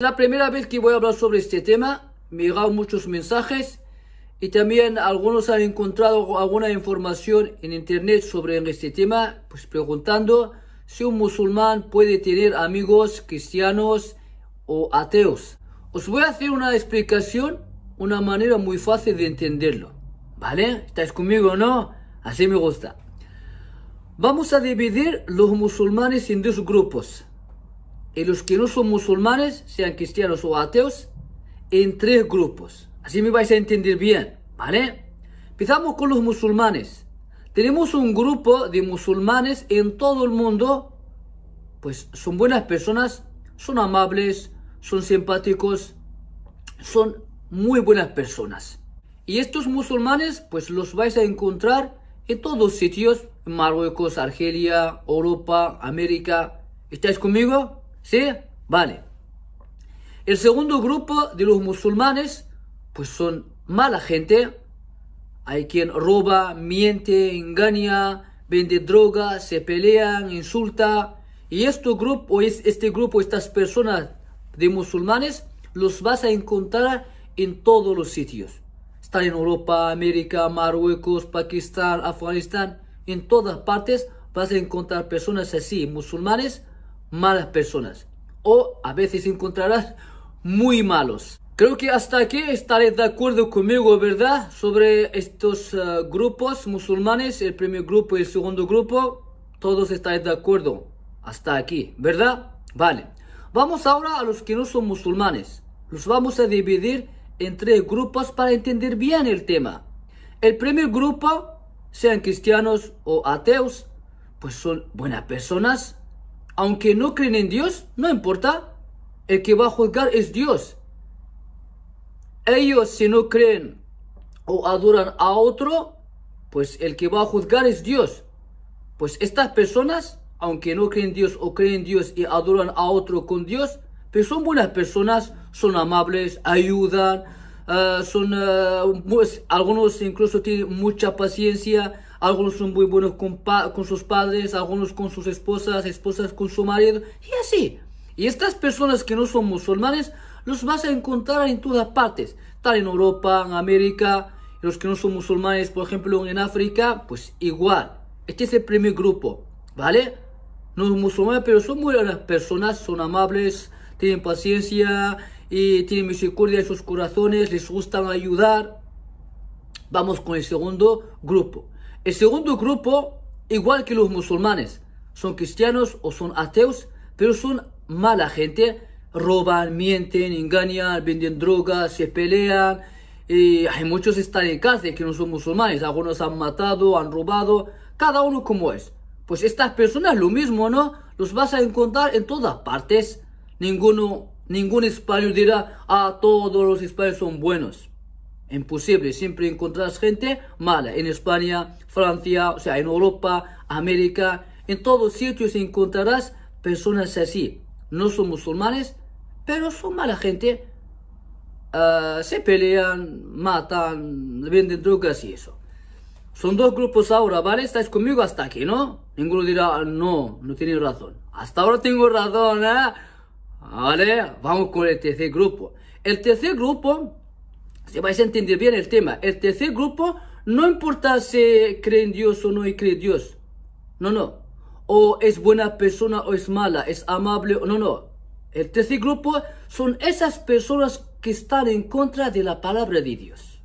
La primera vez que voy a hablar sobre este tema, me llegaron muchos mensajes y también algunos han encontrado alguna información en internet sobre este tema, pues preguntando si un musulmán puede tener amigos cristianos o ateos. Os voy a hacer una explicación, una manera muy fácil de entenderlo. ¿Vale? ¿Estáis conmigo o no? Así me gusta. Vamos a dividir los musulmanes en dos grupos y los que no son musulmanes, sean cristianos o ateos, en tres grupos. Así me vais a entender bien, ¿vale? Empezamos con los musulmanes. Tenemos un grupo de musulmanes en todo el mundo, pues son buenas personas, son amables, son simpáticos, son muy buenas personas. Y estos musulmanes, pues los vais a encontrar en todos sitios, Marruecos, Argelia, Europa, América. ¿Estáis conmigo? ¿Sí? Vale. El segundo grupo de los musulmanes, pues son mala gente. Hay quien roba, miente, engaña, vende droga, se pelean, insulta. Y este grupo, este grupo, estas personas de musulmanes, los vas a encontrar en todos los sitios. Están en Europa, América, Marruecos, Pakistán, Afganistán, en todas partes vas a encontrar personas así, musulmanes, malas personas o a veces encontrarás muy malos. Creo que hasta aquí estaré de acuerdo conmigo, ¿verdad? Sobre estos eh, grupos musulmanes, el primer grupo y el segundo grupo, todos estáis de acuerdo hasta aquí, ¿verdad? Vale. Vamos ahora a los que no son musulmanes. Los vamos a dividir en tres grupos para entender bien el tema. El primer grupo, sean cristianos o ateos, pues son buenas personas, aunque no creen en Dios, no importa, el que va a juzgar es Dios. Ellos si no creen o adoran a otro, pues el que va a juzgar es Dios. Pues estas personas, aunque no creen en Dios o creen en Dios y adoran a otro con Dios, pues son buenas personas, son amables, ayudan, eh, son eh, pues, algunos incluso tienen mucha paciencia, algunos son muy buenos con, sus padres, algunos con sus esposas, esposas con su marido, y así. Y estas personas que no son musulmanes los vas a encontrar en todas partes, tal en Europa, en América, los que no son musulmanes, por ejemplo, en África, pues igual. Este es el primer grupo, ¿vale? No son musulmanes, pero son muy buenas personas, son amables, tienen paciencia y tienen misericordia en sus corazones, les gustan ayudar. Vamos con el segundo grupo. El segundo grupo, igual que los musulmanes, son cristianos o son ateos, pero son mala gente, roban, mienten, engañan, venden drogas, se pelean. Y eh, hay muchos están en casa que no son musulmanes, algunos han matado, han robado, cada uno como es. Pues estas personas lo mismo, ¿no? Los vas a encontrar en todas partes. Ninguno, ningún español dirá, ah, todos los españoles son buenos. Imposible, siempre encontrarás gente mala en España, Francia, o sea, en Europa, América, en todos sitios encontrarás personas así. No son musulmanes, pero son mala gente. Ah, se pelean, matan, venden drogas y eso. Son dos grupos ahora, ¿vale? Estáis conmigo hasta aquí, ¿no? Ninguno dirá, ah, no, no tiene razón. Hasta ahora tengo razón, ¿eh? Vale, vamos con el tercer grupo. El tercer grupo si vais a entender bien el tema, el tercer grupo no importa si creen en Dios o no cree en Dios. No, no. O es buena persona o es mala, es amable o no, no. El tercer grupo son esas personas que están en contra de la palabra de Dios.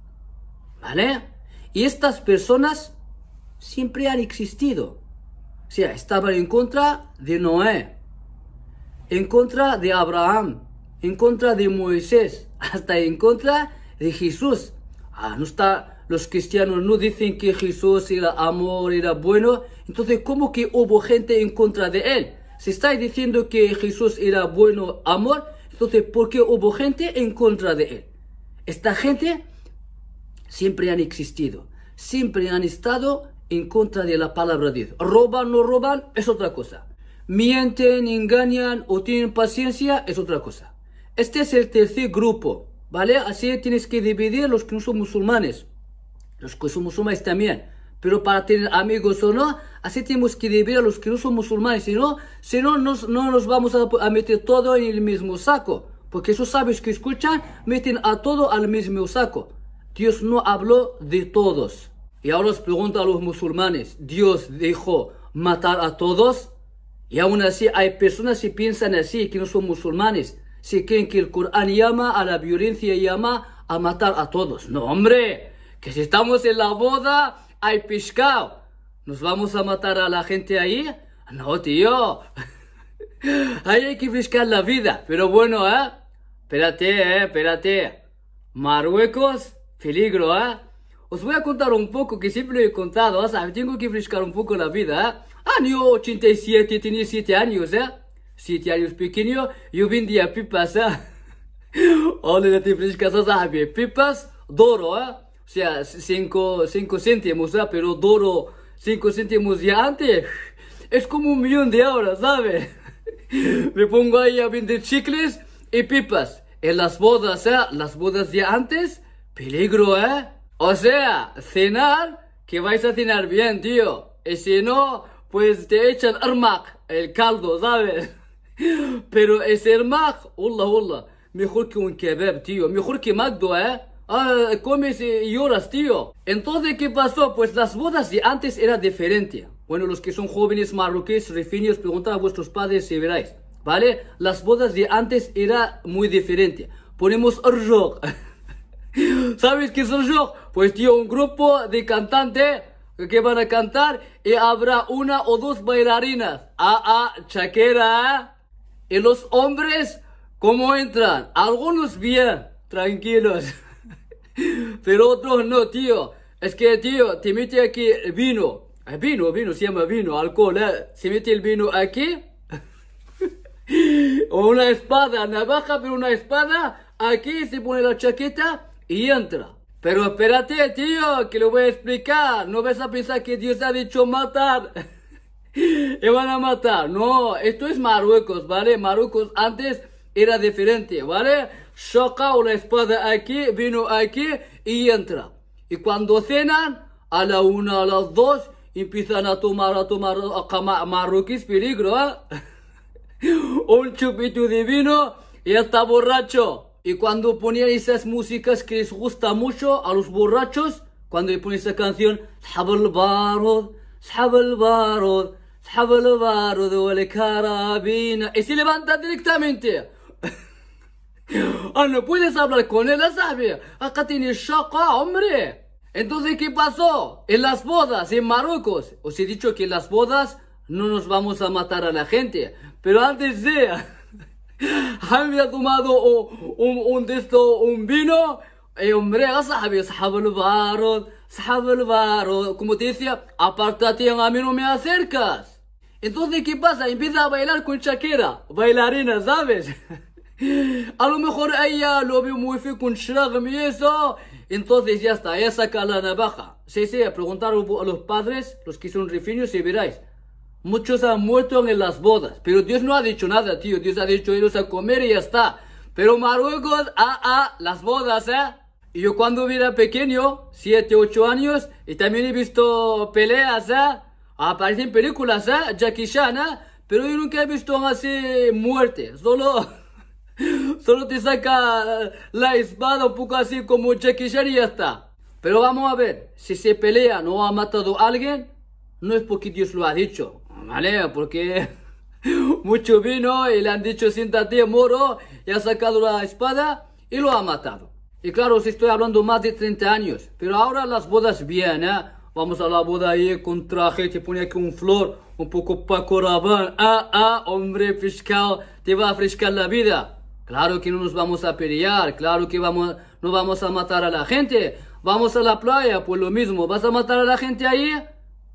¿Vale? Y estas personas siempre han existido. O sea, estaban en contra de Noé, en contra de Abraham, en contra de Moisés, hasta en contra de Jesús. Ah, no está, los cristianos no dicen que Jesús era amor, era bueno. Entonces, ¿cómo que hubo gente en contra de él? Si está diciendo que Jesús era bueno, amor, entonces, ¿por qué hubo gente en contra de él? Esta gente siempre han existido, siempre han estado en contra de la palabra de Dios. Roban, no roban, es otra cosa. Mienten, engañan o tienen paciencia, es otra cosa. Este es el tercer grupo ¿Vale? Así tienes que dividir los que no son musulmanes. Los que son musulmanes también. Pero para tener amigos o no, así tenemos que dividir a los que no son musulmanes. Si no, si no, nos, no nos vamos a meter todo en el mismo saco. Porque esos sabios que escuchan meten a todo al mismo saco. Dios no habló de todos. Y ahora os pregunto a los musulmanes, ¿Dios dijo matar a todos? Y aún así hay personas que piensan así, que no son musulmanes si creen que el Corán llama a la violencia, y llama a matar a todos. No, hombre, que si estamos en la boda, hay pescado. ¿Nos vamos a matar a la gente ahí? No, tío. ahí hay que pescar la vida. Pero bueno, ¿eh? Espérate, ¿eh? Espérate. Marruecos, peligro, ¿eh? Os voy a contar un poco que siempre he contado, tengo que pescar un poco la vida, ¿eh? Año 87, tenía 7 años, ¿eh? vendía pipas. سبيكينيو يوبينديا بيباس اون لا sabes, pipas, duro, ¿eh? O sea, 5 céntimos, ¿ah? pero doro 5 céntimos de antes es como un millón de ahora, ¿sabes? Me pongo ahí a vender chicles y pipas. En las bodas, ¿eh? Las bodas de antes, peligro, ¿eh? O sea, cenar, que vais a cenar bien, tío. Y si no, pues te echan armac, el caldo, ¿sabes? Pero el mag, hola, hola mejor que un kebab, tío, mejor que Magdo, ¿eh? Ah, comes y lloras, tío. Entonces, ¿qué pasó? Pues las bodas de antes era diferente. Bueno, los que son jóvenes marroquíes, refinios, preguntad a vuestros padres si veráis. ¿Vale? Las bodas de antes era muy diferente. Ponemos rock ¿Sabes qué es arjok? Pues tío, un grupo de cantantes que van a cantar y habrá una o dos bailarinas. Ah, ah, chaquera, ¿eh? Y los hombres, ¿cómo entran? Algunos bien, tranquilos. Pero otros no, tío. Es que, tío, te mete aquí vino. Eh, vino, vino, se llama vino, alcohol, eh. Se mete el vino aquí. o una espada, navaja, pero una espada. Aquí se pone la chaqueta y entra. Pero espérate, tío, que lo voy a explicar. No vas a pensar que Dios ha dicho matar. y van a matar. No, esto es Marruecos, ¿vale? Marruecos antes era diferente, ¿vale? Saca una espada aquí, vino aquí y entra. Y cuando cenan, a la una, a las dos, empiezan a tomar, a tomar, a marroquíes peligro, ¿eh? Un chupito de vino y está borracho. Y cuando ponían esas músicas que les gusta mucho a los borrachos, cuando le esa canción, Shabal Barod, Shabal Barod, Sábelo el de carabina y se levanta directamente. ah, no puedes hablar con él, ¿sabes? Acá tiene chaca, ah, hombre. Entonces, ¿qué pasó? En las bodas, en Marruecos. Os he dicho que en las bodas no nos vamos a matar a la gente. Pero antes de... había tomado un, un, un, un vino. Y eh, hombre, a sabe el barro, el Como te decía, apártate, a mí no me acercas. Entonces, ¿qué pasa? Empieza a bailar con Shakira, bailarina, ¿sabes? a lo mejor ella lo vio muy feo con Shragam y eso. Entonces ya está, ella saca la navaja. Sí, sí, a preguntar a los padres, los que son rifinios, y veráis. Muchos han muerto en las bodas, pero Dios no ha dicho nada, tío. Dios ha dicho irnos a comer y ya está. Pero Marruecos, ah, ah, las bodas, ¿eh? Y yo cuando era pequeño, 7, 8 años, y también he visto peleas, ¿eh? Aparece en películas, ¿eh? Jackie Chan, ¿eh? Pero yo nunca he visto así muerte. Solo, solo te saca la espada un poco así como Jackie Chan y ya está. Pero vamos a ver, si se pelea no ha matado a alguien, no es porque Dios lo ha dicho, ¿vale? Porque mucho vino y le han dicho siéntate moro y ha sacado la espada y lo ha matado. Y claro, si estoy hablando más de 30 años, pero ahora las bodas vienen, ¿eh? Vamos a la boda ahí con traje, te pone aquí un flor, un poco para corabar, Ah, ah, hombre fiscal, te va a frescar la vida. Claro que no nos vamos a pelear, claro que vamos, no vamos a matar a la gente. Vamos a la playa, pues lo mismo. ¿Vas a matar a la gente ahí?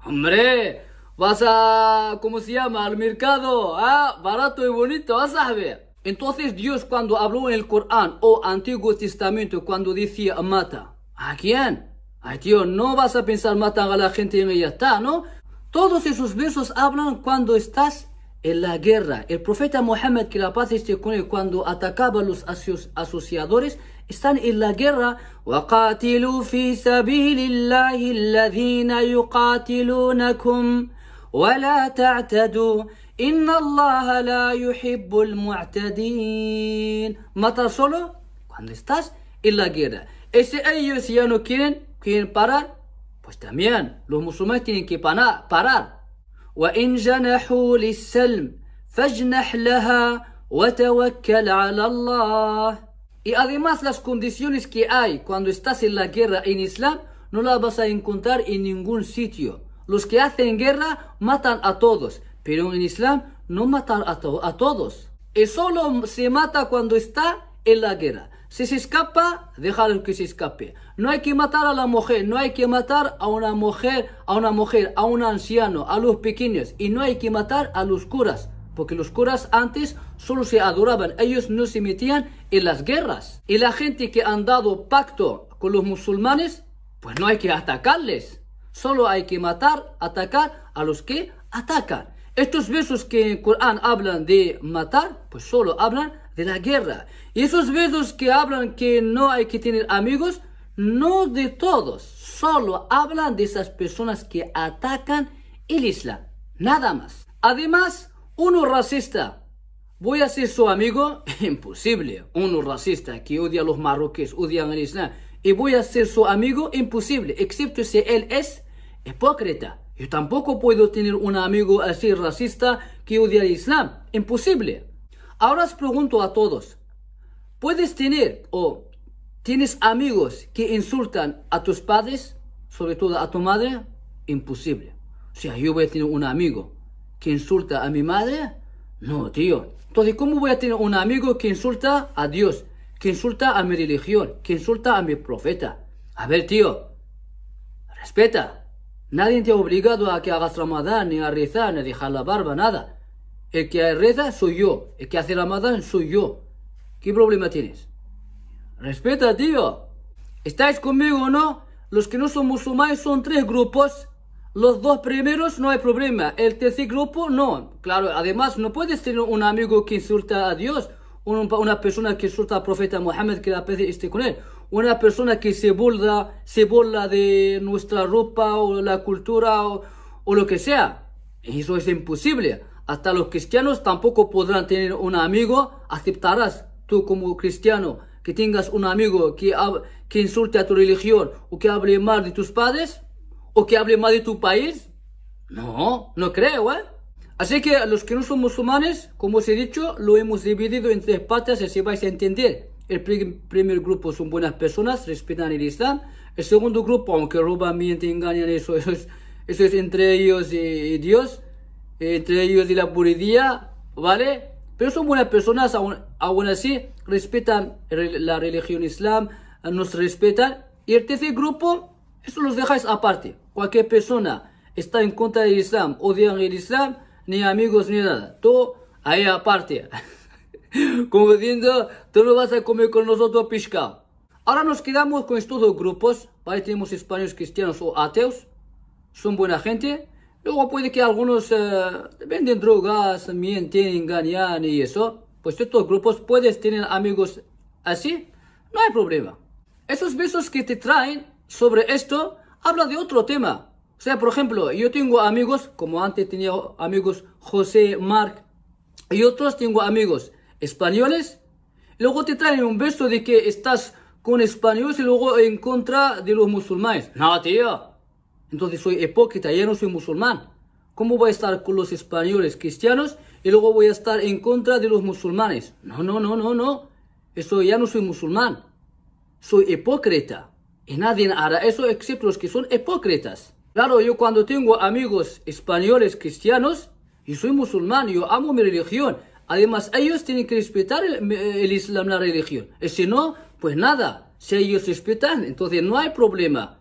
Hombre, vas a, ¿cómo se llama? Al mercado, ah, barato y bonito, vas a ver. Entonces Dios cuando habló en el Corán o Antiguo Testamento, cuando decía mata, ¿a quién? Ay tío, no vas a pensar matar a la gente y ya está, ¿no? Todos esos versos hablan cuando estás en la guerra. El profeta Mohammed, que la paz esté con él, cuando atacaba a sus asociadores, están en la guerra. mata solo cuando estás en la guerra. Ese ellos ya no quieren ¿Quieren parar? Pues también los musulmanes tienen que parar. Y además las condiciones que hay cuando estás en la guerra en Islam no las vas a encontrar en ningún sitio. Los que hacen guerra matan a todos, pero en Islam no matan a, a todos. Y solo se mata cuando está en la guerra. Si se escapa, déjalo que se escape. No hay que matar a la mujer, no hay que matar a una mujer, a una mujer, a un anciano, a los pequeños. Y no hay que matar a los curas, porque los curas antes solo se adoraban, ellos no se metían en las guerras. Y la gente que han dado pacto con los musulmanes, pues no hay que atacarles. Solo hay que matar, atacar a los que atacan. Estos versos que en el Corán hablan de matar, pues solo hablan de la guerra. Y Esos versos que hablan que no hay que tener amigos, no de todos, solo hablan de esas personas que atacan el Islam, nada más. Además, uno racista, voy a ser su amigo, imposible. Uno racista que odia a los marroquíes, odia al Islam, y voy a ser su amigo, imposible, excepto si él es hipócrita. Yo tampoco puedo tener un amigo así racista que odia al Islam, imposible. Ahora os pregunto a todos, ¿puedes tener o tienes amigos que insultan a tus padres, sobre todo a tu madre? Imposible. O sea, yo voy a tener un amigo que insulta a mi madre. No, tío. Entonces, ¿cómo voy a tener un amigo que insulta a Dios, que insulta a mi religión, que insulta a mi profeta? A ver, tío, respeta. Nadie te ha obligado a que hagas ramadán, ni a rezar, ni a dejar la barba, nada. El que reza soy yo. El que hace la Ramadán soy yo. ¿Qué problema tienes? Respeta, tío. ¿Estáis conmigo o no? Los que no son musulmanes son tres grupos. Los dos primeros no hay problema. El tercer grupo no. Claro, además no puedes tener un amigo que insulta a Dios. Una persona que insulta al profeta Mohammed que la pese esté con él. Una persona que se burla, se burla de nuestra ropa o la cultura o lo que sea. Eso es imposible. Hasta los cristianos tampoco podrán tener un amigo. Aceptarás tú como cristiano que tengas un amigo que, insulte a tu religión o que hable mal de tus padres o que hable mal de tu país. No, no creo, ¿eh? Así que los que no son musulmanes, como os he dicho, lo hemos dividido en tres partes, así vais a entender. El primer grupo son buenas personas, respetan el Islam. El segundo grupo, aunque roban, mienten, engañan, eso, es, eso es entre ellos y Dios. Eh, entre ellos de la burguesía ¿vale? Pero son buenas personas, aún, aún así respetan la religión islam, nos respetan. Y el tercer grupo, eso los dejáis aparte. Cualquier persona está en contra del islam, odian el islam, ni amigos ni nada. todo ahí aparte. Como diciendo, tú lo vas a comer con nosotros pescado. Ahora nos quedamos con estos dos grupos, ¿vale? Tenemos españoles cristianos o ateos, son buena gente. Luego puede que algunos eh, venden drogas, mienten, engañan y eso. Pues estos grupos puedes tener amigos así, no hay problema. Esos besos que te traen sobre esto, habla de otro tema. O sea, por ejemplo, yo tengo amigos, como antes tenía amigos José, Marc, y otros tengo amigos españoles. Luego te traen un beso de que estás con españoles y luego en contra de los musulmanes. No, tío. Entonces soy hipócrita, ya no soy musulmán. ¿Cómo voy a estar con los españoles cristianos y luego voy a estar en contra de los musulmanes? No, no, no, no, no. Eso ya no soy musulmán. Soy hipócrita. Y nadie hará eso excepto los que son hipócritas. Claro, yo cuando tengo amigos españoles cristianos, y soy musulmán, yo amo mi religión. Además, ellos tienen que respetar el, Islam, la religión. Y si no, pues nada. Si ellos respetan, entonces no hay problema.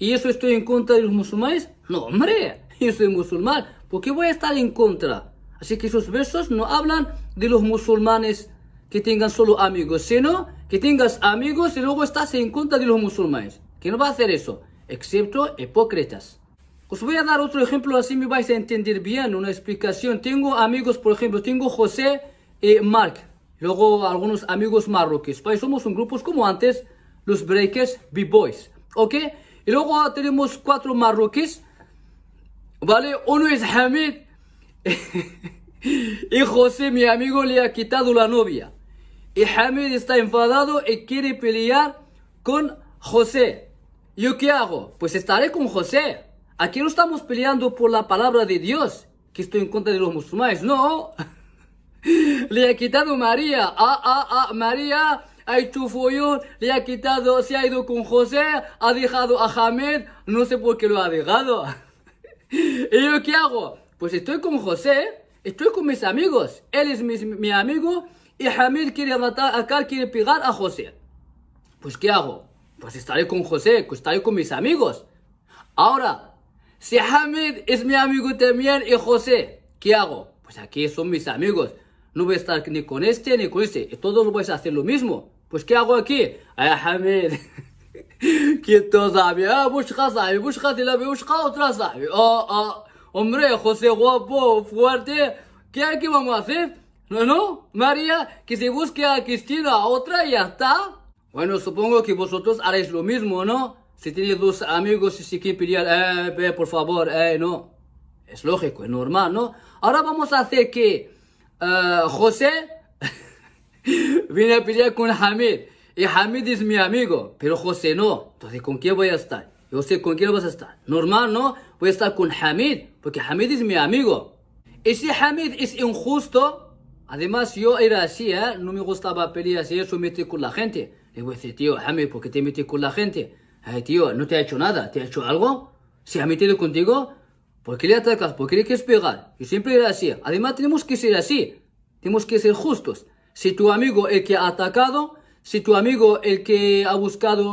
¿Y eso estoy en contra de los musulmanes? No, hombre, yo soy musulmán. ¿Por qué voy a estar en contra? Así que esos versos no hablan de los musulmanes que tengan solo amigos, sino que tengas amigos y luego estás en contra de los musulmanes. ¿Quién va a hacer eso? Excepto hipócritas. Os voy a dar otro ejemplo, así me vais a entender bien, una explicación. Tengo amigos, por ejemplo, tengo José y Mark, luego algunos amigos marroquíes. Pues somos un grupo como antes, los Breakers B-Boys, ¿ok? Y luego tenemos cuatro marroquíes, ¿vale? Uno es Hamid. y José, mi amigo, le ha quitado la novia. Y Hamid está enfadado y quiere pelear con José. ¿Yo qué hago? Pues estaré con José. Aquí no estamos peleando por la palabra de Dios, que estoy en contra de los musulmanes. No. Le ha quitado María. Ah, ah, ah, María ha hecho follón, le ha quitado, se ha ido con José, ha dejado a Hamid, no sé por qué lo ha dejado. ¿Y yo qué hago? Pues estoy con José, estoy con mis amigos, él es mi, amigo y Hamid quiere matar acá, quiere pegar a José. Pues ¿qué hago? Pues estaré con José, estaré con mis amigos. Ahora, si Hamid es mi amigo también y José, ¿qué hago? Pues aquí son mis amigos. No voy a estar ni con este ni con este. Y todos vais a hacer lo mismo. Pues ¿qué hago aquí? Ay, Hamid. Quieto, sabe. Ah, busca, sabe. Busca, te la busca otra, sabe. Ah, ah. Hombre, José guapo, fuerte. ¿Qué aquí vamos a hacer? No, no. María, que se busque a Cristina otra y ya está. Bueno, supongo que vosotros haréis lo mismo, ¿no? Si tenéis dos amigos y si quieren pedir, eh, eh, por favor, eh, no. Es lógico, es normal, ¿no? Ahora vamos a hacer que José viene a pelear con Hamid. Y Hamid es mi amigo, pero José no. Entonces, ¿con quién voy a estar? Yo sé con quién vas a estar. Normal, ¿no? Voy a estar con Hamid, porque Hamid es mi amigo. Y si Hamid es injusto, además yo era así, No me gustaba pelear así, eso metí con la gente. Le voy a decir, tío, Hamid, ¿por qué te metí con la gente? Ay, tío, no te ha hecho nada, ¿te ha hecho algo? ¿Se ha metido contigo? ¿Por qué le atacas? ¿Por qué le quieres pegar? Yo siempre era así. Además, tenemos que ser así. Tenemos que ser justos. Si tu amigo el que ha atacado, si tu amigo el que ha buscado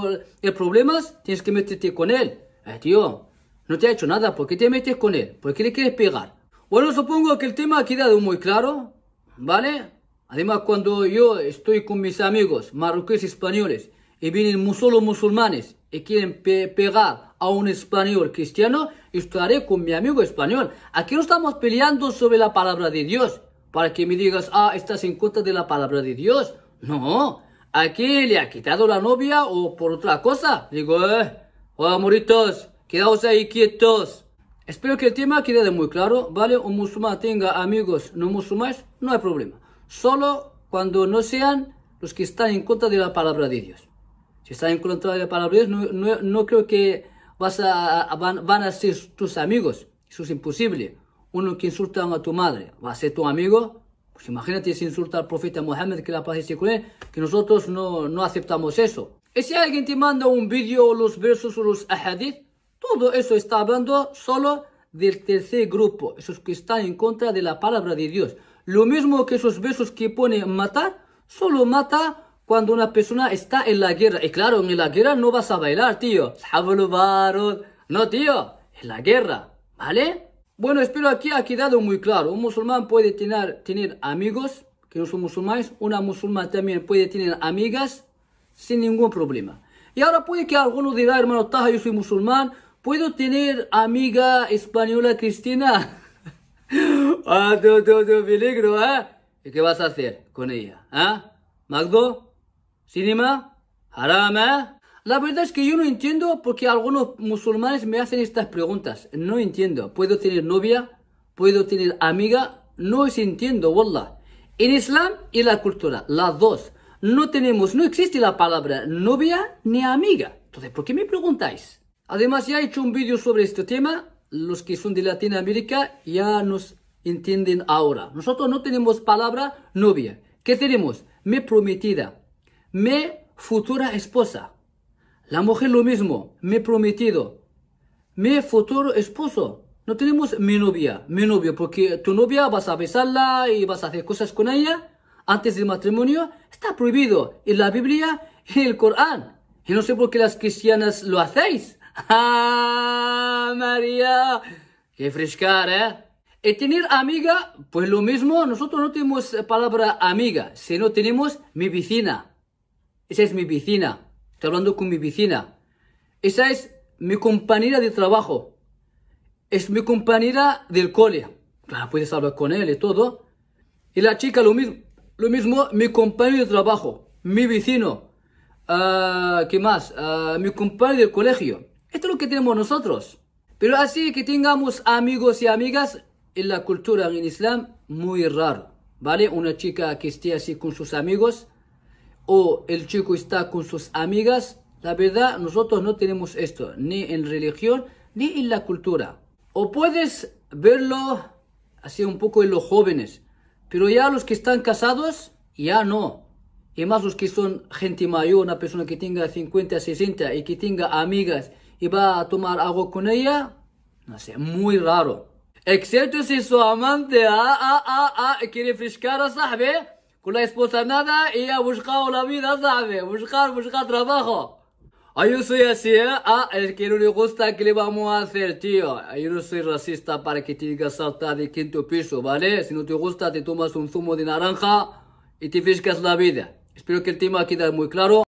problemas, tienes que meterte con él. Eh, tío, no te ha hecho nada. ¿Por qué te metes con él? ¿Por qué le quieres pegar? Bueno, supongo que el tema ha quedado muy claro, ¿vale? Además, cuando yo estoy con mis amigos marroquíes españoles y vienen solo musulmanes y e quieren pegar a un español cristiano, estaré con mi amigo español. Aquí no estamos peleando sobre la palabra de Dios, para que me digas, ah, estás en contra de la palabra de Dios. No, aquí le ha quitado la novia o por otra cosa. Digo, eh, amoritos, quedaos ahí quietos. Espero que el tema quede muy claro, ¿vale? Un musulmán tenga amigos no musulmanes, no hay problema. Solo cuando no sean los que están en contra de la palabra de Dios. Si estás en contra de de Dios, no, no, no, creo que vas a, van, a ser tus amigos. Eso es imposible. Uno que insulta a tu madre, ¿va a ser tu amigo? Pues imagínate si insulta al profeta Mohammed, que la paz esté con él, que nosotros no, no aceptamos eso. Y si alguien te manda un vídeo, los versos o los hadith todo eso está hablando solo del tercer grupo, esos que están en contra de la palabra de Dios. Lo mismo que esos versos que pone matar, solo mata cuando una persona está en la guerra. Y claro, en la guerra no vas a bailar, tío. No, tío. En la guerra. ¿Vale? Bueno, espero aquí ha quedado muy claro. Un musulmán puede tener, tener amigos que no son musulmanes. Una musulmana también puede tener amigas sin ningún problema. Y ahora puede que alguno diga hermano Taja, yo soy musulmán. ¿Puedo tener amiga española Cristina ah, todo, todo, todo peligro, ¿eh? ¿Y qué vas a hacer con ella? ¿Ah? ¿Magdo? Cinema, harama. La verdad es que yo no entiendo por qué algunos musulmanes me hacen estas preguntas. No entiendo. ¿Puedo tener novia? ¿Puedo tener amiga? No entiendo, wallah. En Islam y la cultura, las dos. No tenemos, no existe la palabra novia ni amiga. Entonces, ¿por qué me preguntáis? Además, ya he hecho un vídeo sobre este tema. Los que son de Latinoamérica ya nos entienden ahora. Nosotros no tenemos palabra novia. ¿Qué tenemos? Me prometida mi futura esposa. La mujer lo mismo, mi prometido, mi futuro esposo. No tenemos mi novia, mi novio, porque tu novia vas a besarla y vas a hacer cosas con ella antes del matrimonio. Está prohibido en la Biblia y el Corán. Y no sé por qué las cristianas lo hacéis. ¡Ah, María! ¡Qué frescar, eh! Y tener amiga, pues lo mismo, nosotros no tenemos palabra amiga, sino tenemos mi vecina. Esa es mi vecina. Estoy hablando con mi vecina. Esa es mi compañera de trabajo. Es mi compañera del cole. puedes hablar con él y todo. Y la chica lo mismo. Lo mismo mi compañero de trabajo, mi vecino. Ah, ¿Qué más? Ah, mi compañero del colegio. Esto es lo que tenemos nosotros. Pero así que tengamos amigos y amigas en la cultura en el Islam, muy raro. ¿Vale? Una chica que esté así con sus amigos o el chico está con sus amigas, la verdad nosotros no tenemos esto, ni en religión, ni en la cultura. O puedes verlo así un poco en los jóvenes, pero ya los que están casados, ya no. Y más los que son gente mayor, una persona que tenga 50, 60 y que tenga amigas y va a tomar algo con ella, no sé, muy raro. Excepto si su amante ah, ah, ah, ah quiere frescar a con la esposa nada y ha buscado la vida, ¿sabe? Buscar, buscar trabajo. Ay, ah, yo soy así, ¿eh? Ah, el que no le gusta, ¿qué le vamos a hacer, tío? Ah, yo no soy racista para que te digas saltar de quinto piso, ¿vale? Si no te gusta, te tomas un zumo de naranja y te fijas la vida. Espero que el tema quede muy claro.